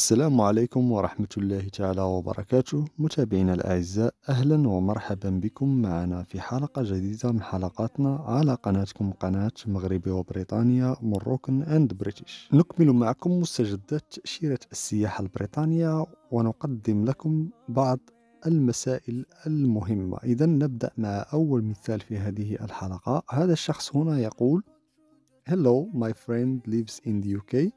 السلام عليكم ورحمة الله تعالى وبركاته متابعينا الأعزاء أهلا ومرحبا بكم معنا في حلقة جديدة من حلقاتنا على قناتكم قناة مغربي وبريطانيا مروكن أند بريتش نكمل معكم مستجدات تأشيرة السياحة البريطانية ونقدم لكم بعض المسائل المهمة إذا نبدأ مع أول مثال في هذه الحلقة هذا الشخص هنا يقول Hello my friend lives in the UK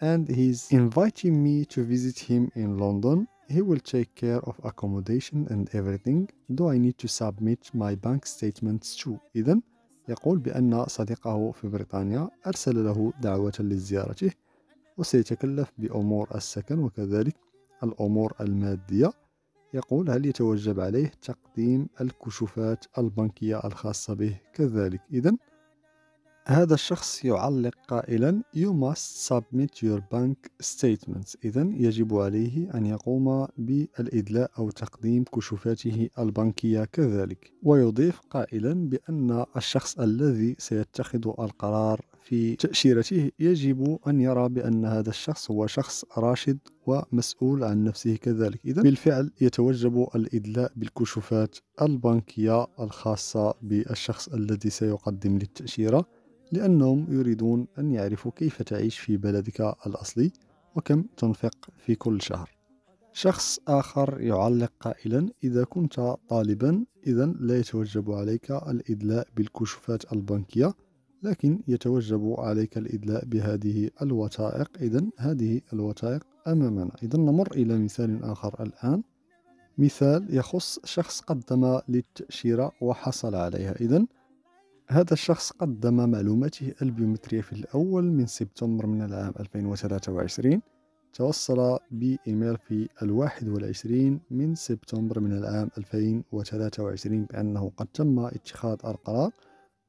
and he's inviting me to visit him in London. He will take care of accommodation and everything. Do I need to submit my bank statements too? إذن يقول بأن صديقه في بريطانيا أرسل له دعوة لزيارته وسيتكلف بأمور السكن وكذلك الأمور المادية يقول هل يتوجب عليه تقديم الكشوفات البنكية الخاصة به كذلك إذن هذا الشخص يعلق قائلا You must submit your bank statements إذا يجب عليه أن يقوم بالإدلاء أو تقديم كشوفاته البنكية كذلك ويضيف قائلا بأن الشخص الذي سيتخذ القرار في تأشيرته يجب أن يرى بأن هذا الشخص هو شخص راشد ومسؤول عن نفسه كذلك إذا بالفعل يتوجب الإدلاء بالكشوفات البنكية الخاصة بالشخص الذي سيقدم للتأشيرة لأنهم يريدون أن يعرفوا كيف تعيش في بلدك الأصلي وكم تنفق في كل شهر شخص آخر يعلق قائلا إذا كنت طالبا إذا لا يتوجب عليك الإدلاء بالكشوفات البنكية لكن يتوجب عليك الإدلاء بهذه الوثائق إذا هذه الوثائق أمامنا إذا نمر إلى مثال آخر الآن مثال يخص شخص قدم للتأشيرة وحصل عليها إذا هذا الشخص قدم معلوماته البيومترية في الأول من سبتمبر من العام 2023 توصل بإيميل في الواحد والعشرين من سبتمبر من العام 2023 بأنه قد تم اتخاذ القرار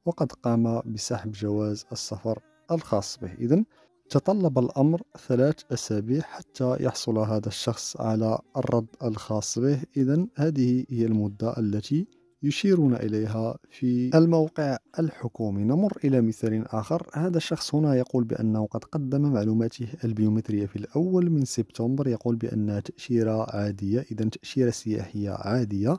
وقد قام بسحب جواز السفر الخاص به إذن تطلب الأمر ثلاث أسابيع حتى يحصل هذا الشخص على الرد الخاص به إذا هذه هي المدة التي يشيرون إليها في الموقع الحكومي نمر إلى مثال آخر هذا الشخص هنا يقول بأنه قد قدم معلوماته البيومترية في الأول من سبتمبر يقول بأنها تأشيرة عادية إذا تأشيرة سياحية عادية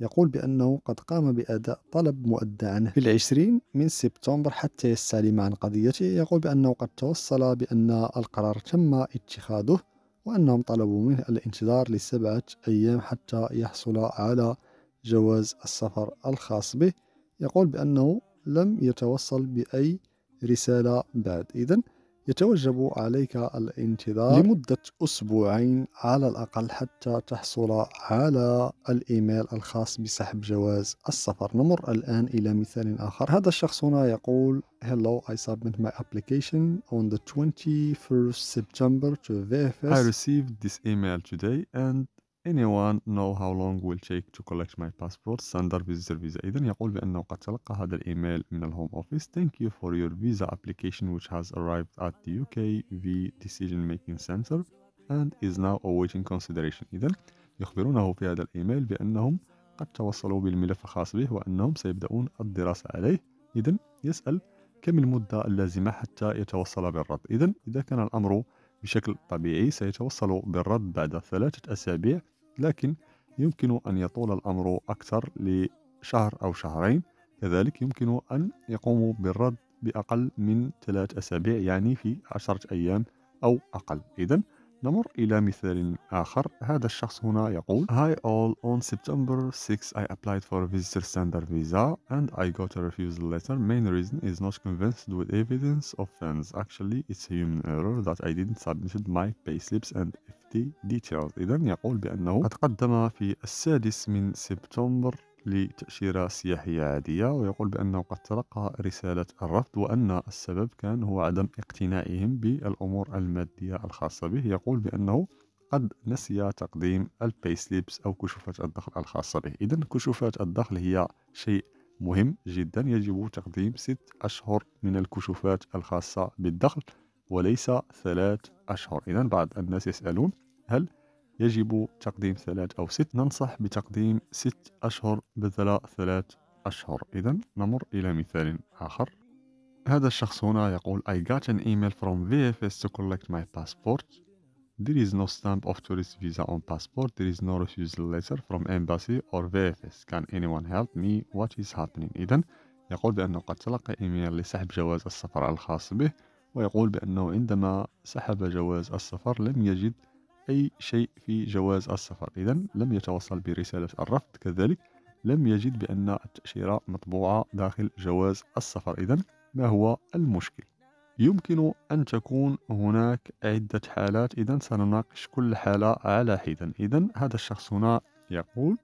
يقول بأنه قد قام بأداء طلب مؤدى عنه في العشرين من سبتمبر حتى يستعلم عن قضيته يقول بأنه قد توصل بأن القرار تم اتخاذه وأنهم طلبوا منه الانتظار لسبعة أيام حتى يحصل على جواز السفر الخاص به يقول بأنه لم يتوصل بأي رسالة بعد إذا يتوجب عليك الانتظار لمدة أسبوعين على الأقل حتى تحصل على الإيميل الخاص بسحب جواز السفر نمر الآن إلى مثال آخر هذا الشخص هنا يقول Hello, I submit my application on the 21st September to VFS I received this email today and anyone know how long will take to collect my passport standard visa visa إذا يقول بأنه قد تلقى هذا الإيميل من الهوم أوفيس thank you for your visa application which has arrived at the UK V decision making center and is now awaiting consideration إذا يخبرونه في هذا الإيميل بأنهم قد توصلوا بالملف الخاص به وأنهم سيبدأون الدراسة عليه إذا يسأل كم المدة اللازمة حتى يتوصل بالرد إذا إذا كان الأمر بشكل طبيعي سيتوصل بالرد بعد ثلاثة أسابيع لكن يمكن أن يطول الأمر أكثر لشهر أو شهرين كذلك يمكن أن يقوموا بالرد بأقل من ثلاث أسابيع يعني في عشرة أيام أو أقل إذن نمر إلى مثال آخر هذا الشخص هنا يقول Hi all on September 6 I applied for a visitor standard visa and I got a refusal letter main reason is not convinced with evidence of funds actually it's a human error that I didn't submit my payslips and FT details إذا يقول بأنه قد قدم في السادس من سبتمبر لتأشيرة سياحية عادية ويقول بأنه قد تلقى رسالة الرفض وأن السبب كان هو عدم اقتنائهم بالأمور المادية الخاصة به يقول بأنه قد نسي تقديم البيسليبس أو كشوفات الدخل الخاصة به إذا كشوفات الدخل هي شيء مهم جدا يجب تقديم ست أشهر من الكشوفات الخاصة بالدخل وليس ثلاث أشهر إذا بعض الناس يسألون هل يجب تقديم ثلاث أو ست ننصح بتقديم ست أشهر بدل ثلاث أشهر إذا نمر إلى مثال آخر هذا الشخص هنا يقول I got an email from VFS to collect my passport There is no stamp of tourist visa on passport. There is no refusal letter from embassy or VFS. Can anyone help me? What is happening? إذا يقول بأنه قد تلقى إيميل لسحب جواز السفر الخاص به ويقول بأنه عندما سحب جواز السفر لم يجد أي شيء في جواز السفر إذا لم يتوصل برسالة الرفض كذلك لم يجد بأن التأشيرة مطبوعة داخل جواز السفر إذا ما هو المشكل؟ يمكن أن تكون هناك عدة حالات إذا سنناقش كل حالة على حدة إذا هذا الشخص هنا يقول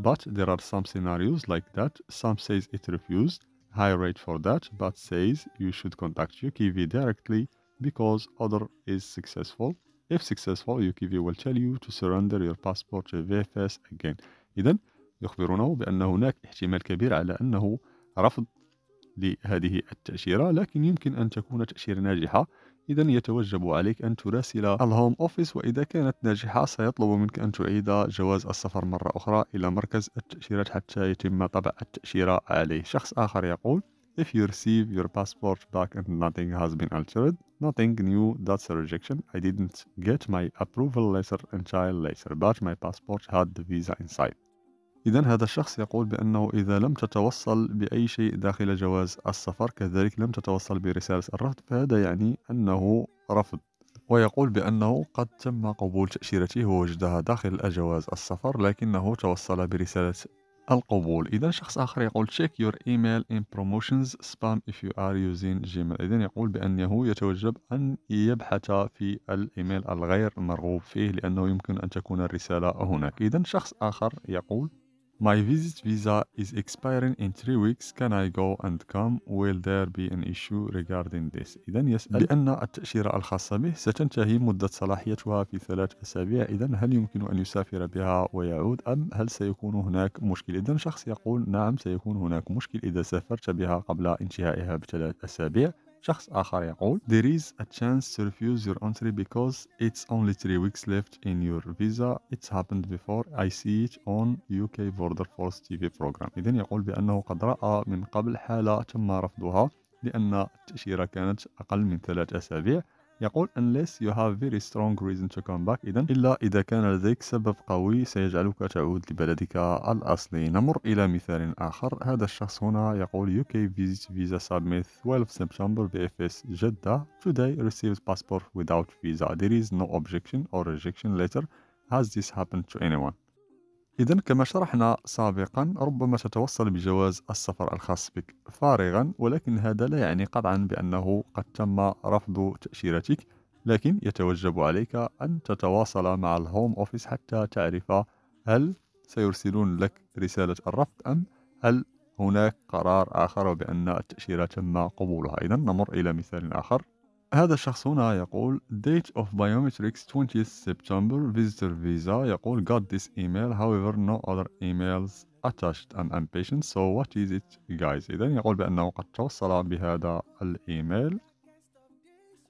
But there are some scenarios like that some says it refused high rate for that but says you should contact UKV directly because other is successful If successful, UKV will tell you to surrender your passport to VFS again. إذا يخبرونه بأن هناك احتمال كبير على أنه رفض لهذه التأشيرة لكن يمكن أن تكون تأشيرة ناجحة إذا يتوجب عليك أن تراسل الهوم أوفيس وإذا كانت ناجحة سيطلب منك أن تعيد جواز السفر مرة أخرى إلى مركز التأشيرات حتى يتم طبع التأشيرة عليه شخص آخر يقول If you receive your passport back and nothing has been altered Nothing new, that's a rejection. I didn't get my approval letter until later, but my passport had the visa inside. إذا هذا الشخص يقول بأنه إذا لم تتوصل بأي شيء داخل جواز السفر كذلك لم تتوصل برسالة الرفض فهذا يعني أنه رفض ويقول بأنه قد تم قبول تأشيرته ووجدها داخل جواز السفر لكنه توصل برسالة القبول إذا شخص آخر يقول check your email in promotions spam if you are using Gmail إذا يقول بأنه يتوجب أن يبحث في الإيميل الغير مرغوب فيه لأنه يمكن أن تكون الرسالة هناك إذا شخص آخر يقول My visit visa is expiring in three weeks can I go and come will there be an issue regarding this إذا يسأل نعم. بأن التأشيرة الخاصة به ستنتهي مدة صلاحيتها في ثلاث أسابيع إذا هل يمكن أن يسافر بها ويعود أم هل سيكون هناك مشكل إذا شخص يقول نعم سيكون هناك مشكل إذا سافرت بها قبل انتهائها بثلاث أسابيع شخص آخر يقول There is a chance to refuse your entry because it's only three weeks left in your visa. It's happened before. I see it on UK Border Force TV program. إذن يقول بأنه قد رأى من قبل حالة تم رفضها لأن التأشيرة كانت أقل من ثلاث أسابيع يقول unless you have very strong reason to come back إذا إلا إذا كان لديك سبب قوي سيجعلك تعود لبلدك الأصلي نمر إلى مثال آخر هذا الشخص هنا يقول UK visit visa submit 12 September VFS جدة today received passport without visa there is no objection or rejection letter has this happened to anyone إذا كما شرحنا سابقا ربما تتوصل بجواز السفر الخاص بك فارغا ولكن هذا لا يعني قطعا بأنه قد تم رفض تأشيرتك لكن يتوجب عليك أن تتواصل مع الهوم أوفيس حتى تعرف هل سيرسلون لك رسالة الرفض أم هل هناك قرار آخر بأن التأشيرة تم قبولها إذا نمر إلى مثال آخر هذا الشخص هنا يقول date of biometrics 20 September visitor visa يقول got this email however no other emails attached and impatient so what is it guys إذا يقول بأنه قد توصل بهذا الإيميل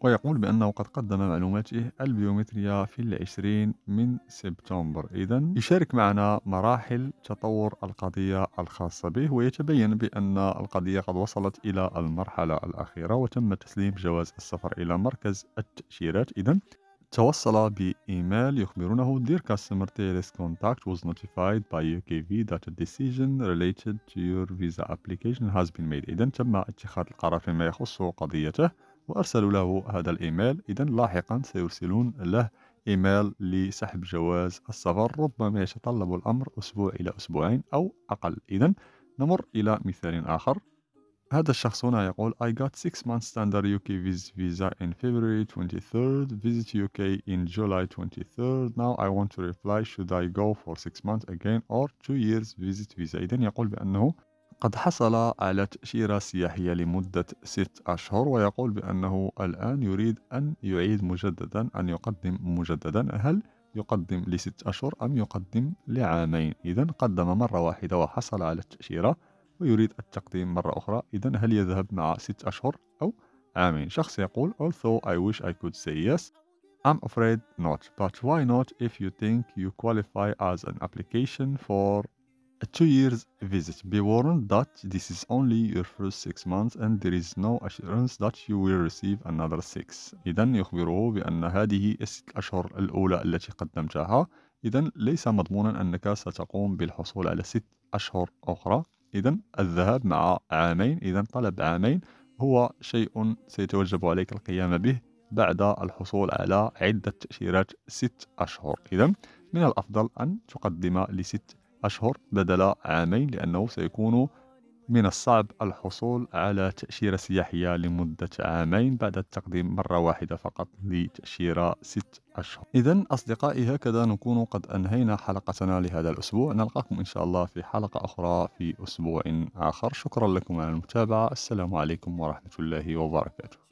ويقول بأنه قد قدم معلوماته البيومترية في العشرين من سبتمبر إذا يشارك معنا مراحل تطور القضية الخاصة به ويتبين بأن القضية قد وصلت إلى المرحلة الأخيرة وتم تسليم جواز السفر إلى مركز التأشيرات إذا توصل بإيميل يخبرونه Dear customer, TLS contact was notified by UKV that a decision related to your visa application has been made. إذا تم اتخاذ القرار فيما يخص قضيته وأرسلوا له هذا الإيميل إذا لاحقا سيرسلون له إيميل لسحب جواز السفر ربما يتطلب الأمر أسبوع إلى أسبوعين أو أقل إذا نمر إلى مثال آخر هذا الشخص هنا يقول I got six months standard UK visa in February 23rd visit UK in July 23rd now I want to reply should I go for six months again or two years visit visa إذا يقول بأنه قد حصل على تأشيرة سياحية لمدة ست أشهر ويقول بأنه الآن يريد أن يعيد مجددا أن يقدم مجددا هل يقدم لست أشهر أم يقدم لعامين إذا قدم مرة واحدة وحصل على التأشيرة ويريد التقديم مرة أخرى إذا هل يذهب مع ست أشهر أو عامين شخص يقول although I wish I could say yes I'm afraid not but why not if you think you qualify as an application for A two years visit. Be warned that this is only your first six months and there is no assurance that you will receive another six. إذا يخبره بأن هذه الست أشهر الأولى التي قدمتها إذا ليس مضمونا أنك ستقوم بالحصول على ست أشهر أخرى إذا الذهاب مع عامين إذا طلب عامين هو شيء سيتوجب عليك القيام به بعد الحصول على عدة تأشيرات ست أشهر إذا من الأفضل أن تقدم لست أشهر بدل عامين لأنه سيكون من الصعب الحصول على تأشيرة سياحية لمدة عامين بعد التقديم مرة واحدة فقط لتأشيرة ست أشهر إذا أصدقائي هكذا نكون قد أنهينا حلقتنا لهذا الأسبوع نلقاكم إن شاء الله في حلقة أخرى في أسبوع آخر شكرا لكم على المتابعة السلام عليكم ورحمة الله وبركاته